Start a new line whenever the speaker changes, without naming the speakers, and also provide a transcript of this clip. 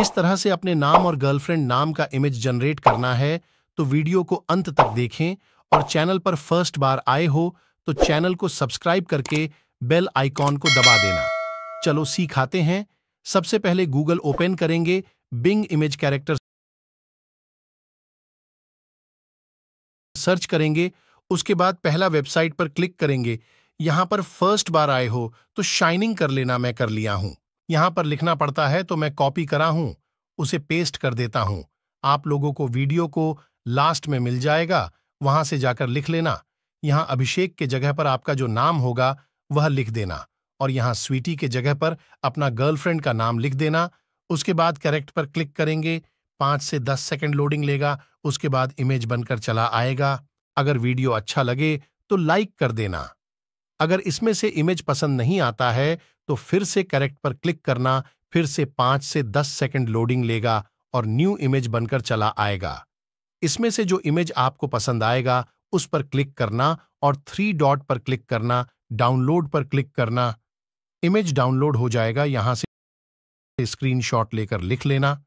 इस तरह से अपने नाम और गर्लफ्रेंड नाम का इमेज जनरेट करना है तो वीडियो को अंत तक देखें और चैनल पर फर्स्ट बार आए हो तो चैनल को सब्सक्राइब करके बेल आइकॉन को दबा देना चलो सीखाते हैं सबसे पहले गूगल ओपन करेंगे
बिंग इमेज कैरेक्टर
सर्च करेंगे उसके बाद पहला वेबसाइट पर क्लिक करेंगे यहां पर फर्स्ट बार आए हो तो शाइनिंग कर लेना मैं कर लिया हूं यहां पर लिखना पड़ता है तो मैं कॉपी करा हूं उसे पेस्ट कर देता हूं आप लोगों को वीडियो को लास्ट में मिल जाएगा वहां से जाकर लिख लेना यहां अभिषेक के जगह पर आपका जो नाम होगा वह लिख देना और यहां स्वीटी के जगह पर अपना गर्लफ्रेंड का नाम लिख देना उसके बाद करेक्ट पर क्लिक करेंगे पांच से दस सेकेंड लोडिंग लेगा उसके बाद इमेज बनकर चला आएगा अगर वीडियो अच्छा लगे तो लाइक कर देना अगर इसमें से इमेज पसंद नहीं आता है तो फिर से करेक्ट पर क्लिक करना फिर से पांच से दस सेकंड लोडिंग लेगा और न्यू इमेज बनकर चला आएगा इसमें से जो इमेज आपको पसंद आएगा उस पर क्लिक करना और थ्री डॉट पर क्लिक करना डाउनलोड पर क्लिक करना इमेज डाउनलोड हो जाएगा यहां से स्क्रीनशॉट लेकर लिख
लेना